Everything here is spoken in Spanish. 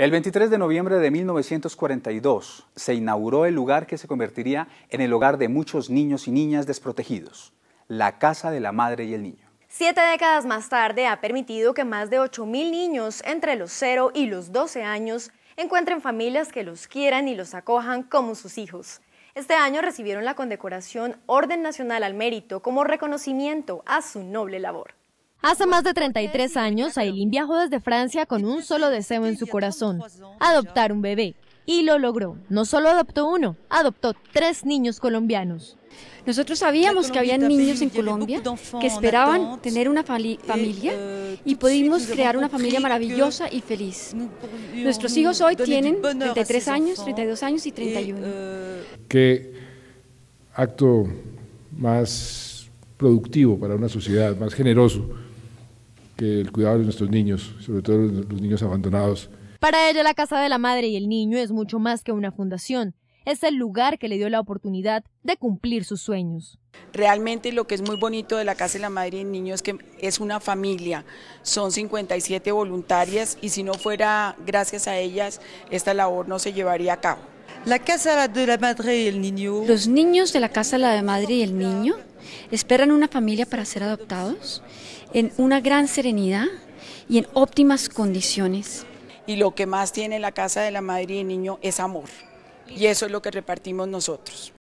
El 23 de noviembre de 1942 se inauguró el lugar que se convertiría en el hogar de muchos niños y niñas desprotegidos, la Casa de la Madre y el Niño. Siete décadas más tarde ha permitido que más de 8.000 niños entre los 0 y los 12 años encuentren familias que los quieran y los acojan como sus hijos. Este año recibieron la condecoración Orden Nacional al Mérito como reconocimiento a su noble labor. Hace más de 33 años, Aileen viajó desde Francia con un solo deseo en su corazón, adoptar un bebé. Y lo logró. No solo adoptó uno, adoptó tres niños colombianos. Nosotros sabíamos que había niños en Colombia que esperaban tener una familia euh, y pudimos crear una familia maravillosa y feliz. Nuestros hijos hoy tienen 33 años, 32 años y 31. Euh, Qué acto más productivo para una sociedad, más generoso que el cuidado de nuestros niños, sobre todo los niños abandonados. Para ella la Casa de la Madre y el Niño es mucho más que una fundación, es el lugar que le dio la oportunidad de cumplir sus sueños. Realmente lo que es muy bonito de la Casa de la Madre y el Niño es que es una familia, son 57 voluntarias y si no fuera gracias a ellas, esta labor no se llevaría a cabo. La Casa de la Madre y el Niño. Los niños de la Casa de la Madre y el Niño Esperan una familia para ser adoptados en una gran serenidad y en óptimas condiciones. Y lo que más tiene la Casa de la Madre y el Niño es amor. Y eso es lo que repartimos nosotros.